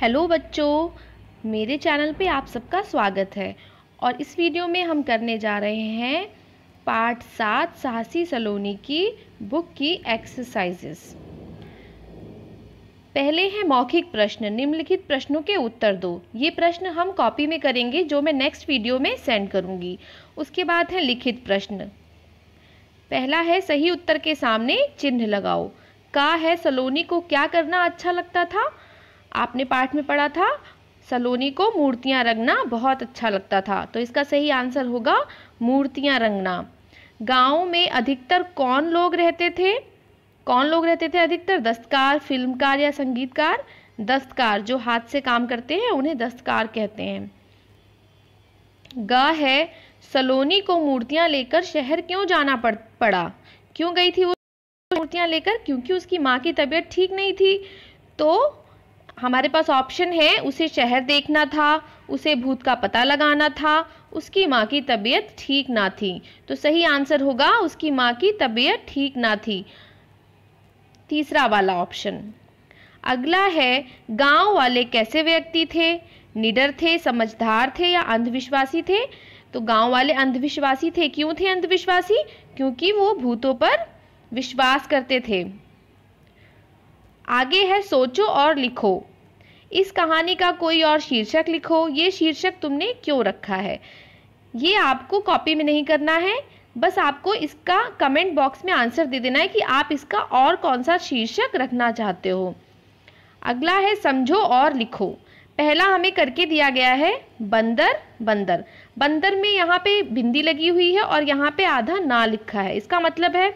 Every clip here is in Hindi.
हेलो बच्चों मेरे चैनल पे आप सबका स्वागत है और इस वीडियो में हम करने जा रहे हैं पार्ट सात साहसी सलोनी की बुक की एक्सरसाइजेस पहले है मौखिक प्रश्न निम्नलिखित प्रश्नों के उत्तर दो ये प्रश्न हम कॉपी में करेंगे जो मैं नेक्स्ट वीडियो में सेंड करूँगी उसके बाद है लिखित प्रश्न पहला है सही उत्तर के सामने चिन्ह लगाओ का है सलोनी को क्या करना अच्छा लगता था आपने पाठ में पढ़ा था सलोनी को मूर्तियाँ रंगना बहुत अच्छा लगता था तो इसका सही आंसर होगा मूर्तियाँ रंगना गाँव में अधिकतर कौन लोग रहते थे कौन लोग रहते थे अधिकतर दस्तकार फिल्मकार या संगीतकार दस्तकार जो हाथ से काम करते हैं उन्हें दस्तकार कहते हैं ग है सलोनी को मूर्तियां लेकर शहर क्यों जाना पड़ पड़ा क्यों गई थी वो मूर्तियां लेकर क्योंकि उसकी माँ की तबीयत ठीक नहीं थी तो हमारे पास ऑप्शन है उसे शहर देखना था उसे भूत का पता लगाना था उसकी माँ की तबीयत ठीक ना थी तो सही आंसर होगा उसकी माँ की तबीयत ठीक ना थी तीसरा वाला ऑप्शन अगला है गांव वाले कैसे व्यक्ति थे निडर थे समझदार थे या अंधविश्वासी थे तो गांव वाले अंधविश्वासी थे क्यों थे अंधविश्वासी क्योंकि वो भूतों पर विश्वास करते थे आगे है सोचो और लिखो इस कहानी का कोई और शीर्षक लिखो ये शीर्षक तुमने क्यों रखा है ये आपको कॉपी में नहीं करना है बस आपको इसका कमेंट बॉक्स में आंसर दे देना है कि आप इसका और कौन सा शीर्षक रखना चाहते हो अगला है समझो और लिखो पहला हमें करके दिया गया है बंदर बंदर बंदर में यहाँ पे बिंदी लगी हुई है और यहाँ पे आधा ना लिखा है इसका मतलब है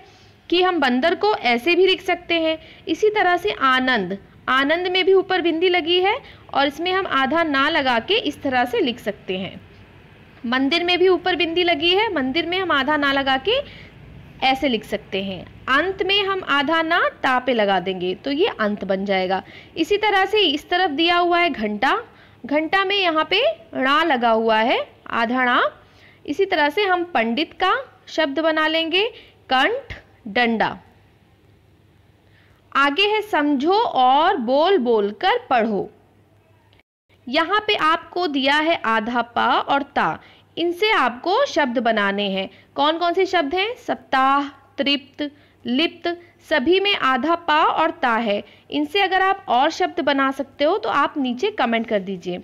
कि हम बंदर को ऐसे भी लिख सकते हैं इसी तरह से आनंद आनंद में भी ऊपर बिंदी लगी है और इसमें हम आधा ना लगा के इस तरह से लिख सकते हैं मंदिर में भी ऊपर बिंदी लगी है मंदिर में हम आधा ना लगा के ऐसे लिख सकते हैं अंत में हम आधा ना ता पे लगा देंगे तो ये अंत बन जाएगा इसी तरह से इस तरफ दिया हुआ है घंटा घंटा में यहाँ पे णा लगा हुआ है आधा णा इसी तरह से हम पंडित का शब्द बना लेंगे कंठ डंडा आगे है समझो और बोल बोल कर पढ़ो यहाँ पे आपको दिया है आधा पा और ता इनसे आपको शब्द बनाने हैं कौन कौन से शब्द हैं सप्ताह तृप्त लिप्त सभी में आधा पा और ता है इनसे अगर आप और शब्द बना सकते हो तो आप नीचे कमेंट कर दीजिए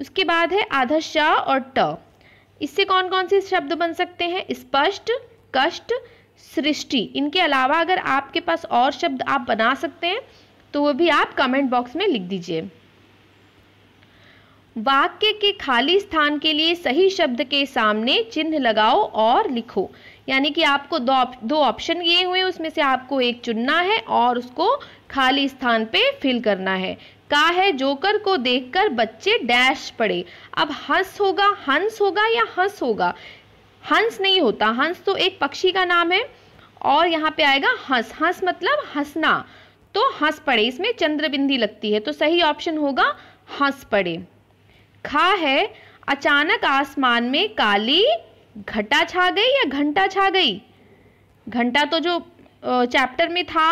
उसके बाद है आधा शाह और ट इससे कौन कौन से शब्द बन सकते हैं स्पष्ट कष्ट सृष्टि इनके अलावा अगर आपके पास और शब्द आप बना सकते हैं तो वो भी आप कमेंट बॉक्स में लिख दीजिए वाक्य के खाली स्थान के लिए सही शब्द के सामने चिन्ह लगाओ और लिखो यानी कि आपको दो दो ऑप्शन ये हुए उसमें से आपको एक चुनना है और उसको खाली स्थान पे फिल करना है का है जोकर को देखकर बच्चे डैश पड़े अब हंस होगा हंस होगा या हंस होगा हंस नहीं होता हंस तो एक पक्षी का नाम है और यहाँ पे आएगा हंस हंस मतलब हंसना तो हंस पड़े इसमें चंद्रबिंदी लगती है तो सही ऑप्शन होगा हंस पड़े खा है अचानक आसमान में काली घटा छा गई या घंटा छा गई घंटा तो जो चैप्टर में था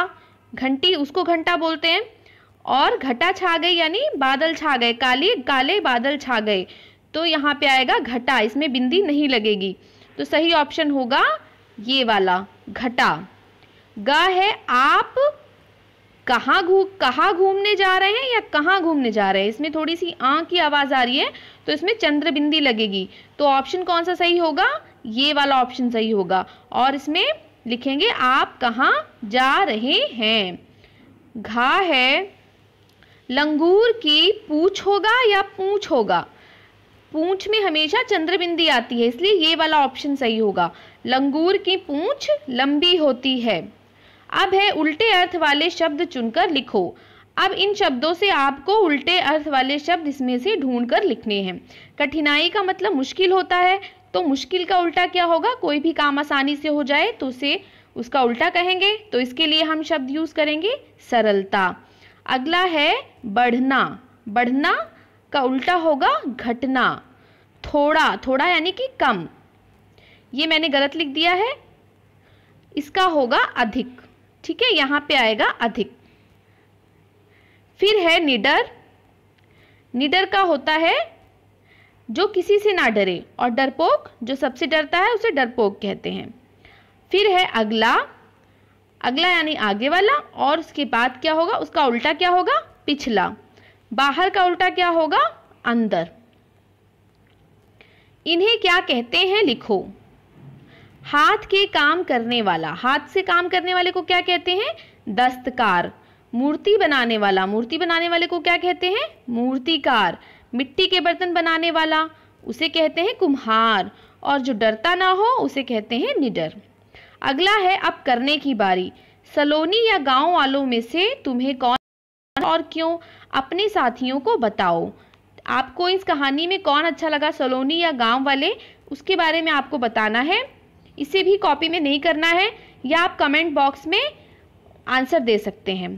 घंटी उसको घंटा बोलते हैं और घटा छा गई यानी बादल छा गए काली काले बादल छा गए तो यहाँ पे आएगा घटा इसमें बिंदी नहीं लगेगी तो सही ऑप्शन होगा ये वाला घटा ग है आप कहाँ घू गु, कहाँ घूमने जा रहे हैं या कहाँ घूमने जा रहे हैं इसमें थोड़ी सी आ की आवाज़ आ रही है तो इसमें चंद्रबिंदी लगेगी तो ऑप्शन कौन सा सही होगा ये वाला ऑप्शन सही होगा और इसमें लिखेंगे आप कहाँ जा रहे हैं घा है लंगूर की पूछ होगा या पूछ होगा पूंछ में हमेशा चंद्रबिंदी आती है इसलिए ये वाला ऑप्शन सही होगा लंगूर की पूंछ लंबी होती है अब है उल्टे अर्थ वाले शब्द चुनकर लिखो अब इन शब्दों से आपको उल्टे अर्थ वाले शब्द इसमें से ढूंढ कर लिखने हैं कठिनाई का मतलब मुश्किल होता है तो मुश्किल का उल्टा क्या होगा कोई भी काम आसानी से हो जाए तो उसे उसका उल्टा कहेंगे तो इसके लिए हम शब्द यूज करेंगे सरलता अगला है बढ़ना बढ़ना का उल्टा होगा घटना थोड़ा थोड़ा यानी कि कम ये मैंने गलत लिख दिया है इसका होगा अधिक ठीक है यहाँ पे आएगा अधिक फिर है निडर निडर का होता है जो किसी से ना डरे और डरपोक जो सबसे डरता है उसे डरपोक कहते हैं फिर है अगला अगला यानी आगे वाला और उसके बाद क्या होगा उसका उल्टा क्या होगा पिछला बाहर का उल्टा क्या होगा अंदर इन्हें क्या कहते हैं लिखो हाथ के काम करने वाला हाथ से काम करने वाले को क्या कहते हैं दस्तकार मूर्ति बनाने वाला मूर्ति बनाने वाले को क्या कहते हैं मूर्तिकार मिट्टी के बर्तन बनाने वाला उसे कहते हैं कुम्हार और जो डरता ना हो उसे कहते हैं निडर अगला है अब करने की बारी सलोनी या गांव वालों में से तुम्हें कौन और क्यों अपने साथियों को बताओ आपको इस कहानी में कौन अच्छा लगा सलोनी या गांव वाले उसके बारे में आपको बताना है इसे भी कॉपी में नहीं करना है या आप कमेंट बॉक्स में आंसर दे सकते हैं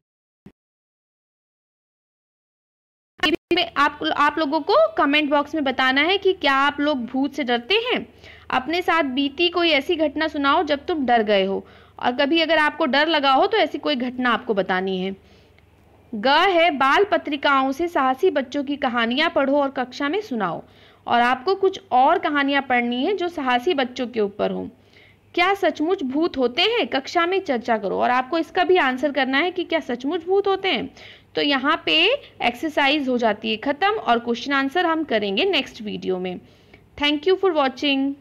आप आप लोगों को कमेंट बॉक्स में बताना है कि क्या आप लोग भूत से डरते हैं अपने साथ बीती कोई ऐसी घटना सुनाओ जब तुम डर गए हो और कभी अगर आपको डर लगा हो तो ऐसी कोई घटना आपको बतानी है ग है बाल पत्रिकाओं से साहसी बच्चों की कहानियाँ पढ़ो और कक्षा में सुनाओ और आपको कुछ और कहानियाँ पढ़नी है जो साहसी बच्चों के ऊपर हों क्या सचमुच भूत होते हैं कक्षा में चर्चा करो और आपको इसका भी आंसर करना है कि क्या सचमुच भूत होते हैं तो यहाँ पे एक्सरसाइज हो जाती है ख़त्म और क्वेश्चन आंसर हम करेंगे नेक्स्ट वीडियो में थैंक यू फॉर वॉचिंग